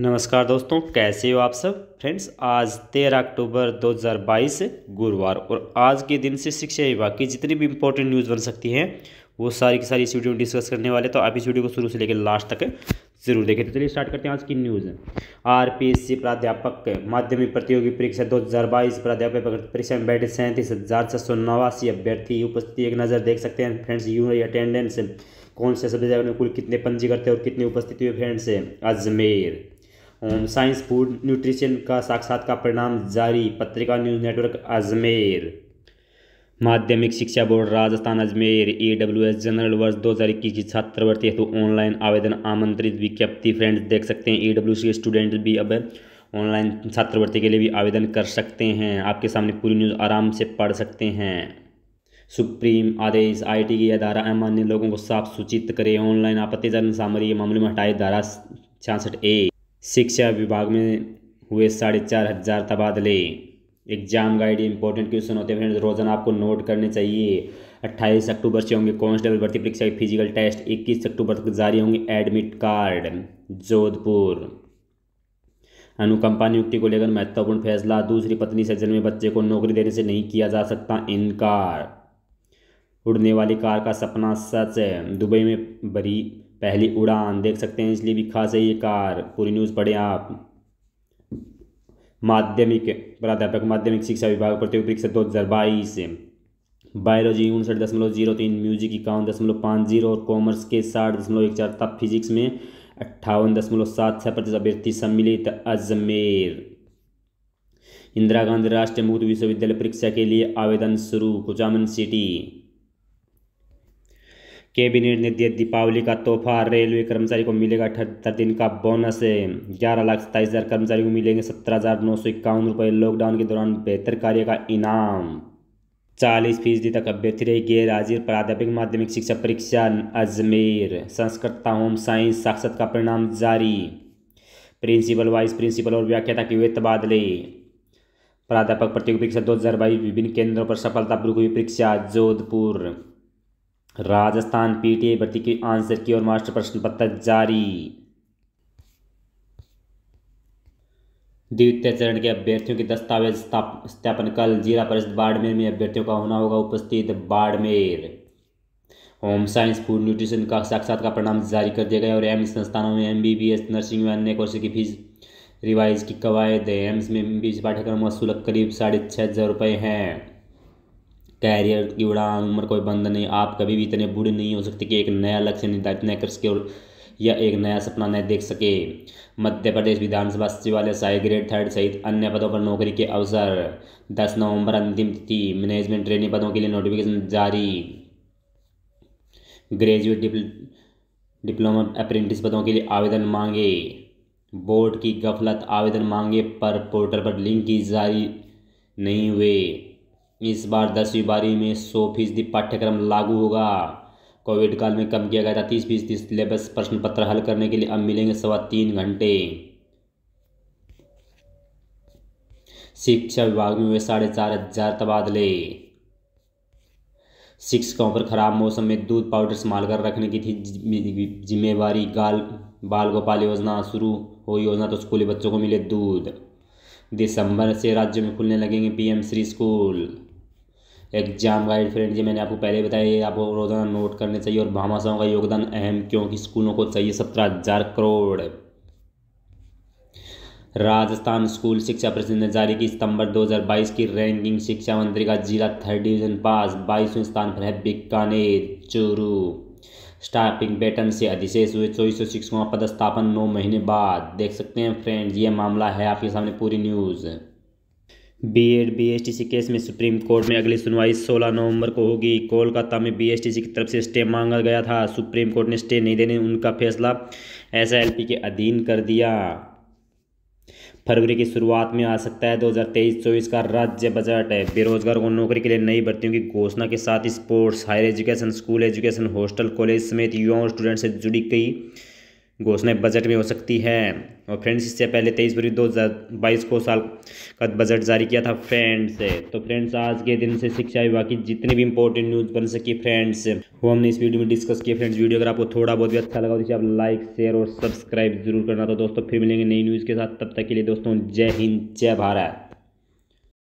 नमस्कार दोस्तों कैसे हो आप सब फ्रेंड्स आज 13 अक्टूबर 2022 गुरुवार और आज के दिन से शिक्षा विभाग की जितनी भी इंपॉर्टेंट न्यूज़ बन सकती हैं वो सारी की सारी इस वीडियो में डिस्कस करने वाले तो आप इस वीडियो को शुरू से लेकर लास्ट तक जरूर देखें तो चलिए स्टार्ट करते हैं आज की news R P S C प्राध्यापक माध्यमिक प्रतियोगी परीक्षा दो हज़ार बाईस प्राध्यापक परीक्षा में बैठे सैंतीस हज़ार छः सौ नवासी अभ्यर्थी उपस्थिति एक नज़र देख सकते हैं फ्रेंड्स यू अटेंडेंस कौन से सब्जेक्ट में कुल कितने पंजीकृत है और कितनी उपस्थिति हुई friends Ajmer science food nutrition का साक्षात का परिणाम जारी पत्रिका न्यूज़ नेटवर्क अजमेर माध्यमिक शिक्षा board Rajasthan Ajmer A W S general वर्ष दो हज़ार इक्कीस की छात्रवृत्ति हेतु ऑनलाइन आवेदन आमंत्रित विज्ञप्ति फ्रेंड्स देख सकते हैं ए डब्ल्यू सी स्टूडेंट भी अब ऑनलाइन छात्रवृत्ति के लिए भी आवेदन कर सकते हैं आपके सामने पूरी न्यूज़ आराम से पढ़ सकते हैं सुप्रीम आदेश आई टी की अदारा धारा अमान्य लोगों को साफ सूचित करे ऑनलाइन आपत्तिजनक सामग्री के मामले में हटाए धारा छियासठ ए शिक्षा विभाग में हुए साढ़े चार हज़ार तबादले एग्जाम गाइड इंपॉर्टेंट क्वेश्चन होते हैं रोजाना आपको नोट करने चाहिए 28 अक्टूबर से होंगे कॉन्स्टेबल भर्ती परीक्षा के फिजिकल टेस्ट 21 अक्टूबर तक जारी होंगे एडमिट कार्ड जोधपुर अनुकंपा नियुक्ति को लेकर महत्वपूर्ण फैसला दूसरी पत्नी से जन्मे बच्चे को नौकरी देने से नहीं किया जा सकता इनकार उड़ने वाली कार का सपना सच है दुबई में बड़ी पहली उड़ान देख सकते हैं इसलिए भी खास है ये कार पूरी न्यूज़ पढ़ें आप माध्यमिक प्राध्यापक माध्यमिक शिक्षा विभाग प्रतियोगी परीक्षा दो हज़ार बाईस बायोलॉजी उनसठ दशमलव जीरो तीन म्यूजिक इक्यावन दशमलव पाँच जीरो और कॉमर्स के साठ दशमलव एक चार तब फिजिक्स में अट्ठावन दशमलव सात छः प्रतिशत अभ्यर्थी सम्मिलित अजमेर इंदिरा गांधी राष्ट्रीय मुक्त विश्वविद्यालय परीक्षा के लिए आवेदन शुरू कुचामन सिटी कैबिनेट ने दिया दीपावली का तोहफा रेलवे कर्मचारी को मिलेगा अठहत्तर दिन का बोनस ग्यारह लाख सत्ताईस हज़ार कर्मचारी को मिलेंगे सत्रह हज़ार नौ सौ इक्यावन रुपये लॉकडाउन के दौरान बेहतर कार्य का इनाम चालीस फीसदी तक अभ्यर्थी रही गैर हाजिर प्राध्यापिक माध्यमिक शिक्षा परीक्षा अजमेर संस्कृत होम साइंस साक्षत का परिणाम जारी प्रिंसिपल वाइस प्रिंसिपल और व्याख्याता के हुए तबादले प्राध्यापक प्रतियोगी परीक्षा दो हज़ार बाईस विभिन्न केंद्रों पर सफलतापूर्वक हुई परीक्षा जोधपुर राजस्थान पीटीए भर्ती के आंसर की और मास्टर प्रश्न पत्र जारी द्वितीय चरण के अभ्यर्थियों के दस्तावेज स्थापन कल जिला परिषद बाड़मेर में अभ्यर्थियों का होना होगा उपस्थित Barmer home science food nutrition का साक्षात का परिणाम जारी कर दिया गया और एम्स संस्थानों में एमबीबीएस नर्सिंग व अन्य कोर्स की फीस रिवाइज की कवायद एम्स में एम पाठ्यक्रम का करीब साढ़े छः हज़ार रुपये हैं कैरियर की उड़ान उम्र कोई बंद नहीं आप कभी भी इतने बूढ़े नहीं हो सकते कि एक नया लक्ष्य निर्धारित न कर सके और या एक नया सपना न देख सके मध्य प्रदेश विधानसभा सचिवालय सहायक ग्रेड थर्ड सहित अन्य पदों पर नौकरी के अवसर दस नवंबर अंतिम तिथि मैनेजमेंट ट्रेनिंग पदों के लिए नोटिफिकेशन जारी ग्रेजुएट डिप्लोमा अप्रेंटिस पदों के लिए आवेदन मांगे बोर्ड की गफलत आवेदन मांगे पर पोर्टल पर लिंक की जारी नहीं हुए इस बार दसवीं बारी में सौ फीसदी पाठ्यक्रम लागू होगा कोविड काल में कम किया गया था तीस फीसदी सिलेबस प्रश्न पत्र हल करने के लिए अब मिलेंगे सवा तीन घंटे शिक्षा विभाग में हुए साढ़े चार हजार तबादले शिक्षकों पर खराब मौसम में दूध पाउडर संभाल कर रखने की थी जिम्मेवारी गाल बाल गोपाल योजना शुरू हो योजना तो स्कूली बच्चों को मिले दूध दिसंबर से राज्य में खुलने लगेंगे P M Shri school exam guide friend जी मैंने आपको पहले बताया ये आपको रोजाना नोट करने चाहिए और भामाशाओं का योगदान अहम क्योंकि स्कूलों को चाहिए सत्रह हजार करोड़ राजस्थान स्कूल शिक्षा परिषद ने जारी की सितंबर 2022 की रैंकिंग शिक्षा मंत्री का जिला थर्ड डिवीजन पास बाईसवें स्थान पर है बीकानेर चूरू स्टार्पिंग पैटर्न से अधिशेष हुए चौबीस सौ शिक्षकों का पदस्थापन नौ महीने बाद देख सकते हैं फ्रेंड्स ये मामला है आपके सामने पूरी न्यूज़ बीएड बीएसटीसी केस में सुप्रीम कोर्ट में अगली सुनवाई 16 नवंबर को होगी कोलकाता में बीएसटीसी की तरफ से स्टे मांगा गया था सुप्रीम कोर्ट ने स्टे नहीं देने उनका फैसला पी के अधीन कर दिया फरवरी की शुरुआत में आ सकता है 2023-24 का राज्य बजट है बेरोजगार और नौकरी के लिए नई भर्तियों की घोषणा के साथ sports higher education school education hostel college समेत युवाओं स्टूडेंट से जुड़ी कई घोषणाएं बजट में हो सकती है और फ्रेंड्स इससे पहले तेईस फरवरी दो हज़ार बाईस को साल का बजट जारी किया था फ्रेंड्स तो फ्रेंड्स आज के दिन से शिक्षा विभाग की जितनी भी इंपॉर्टेंट न्यूज़ बन सकी फ्रेंड्स वो हमने इस वीडियो में डिस्कस किया फ्रेंड्स वीडियो अगर आपको थोड़ा बहुत भी अच्छा लगा तो आप लाइक शेयर और सब्सक्राइब जरूर करना तो दोस्तों फिर मिलेंगे नई न्यूज़ के साथ तब तक के लिए दोस्तों जय हिंद जय भारत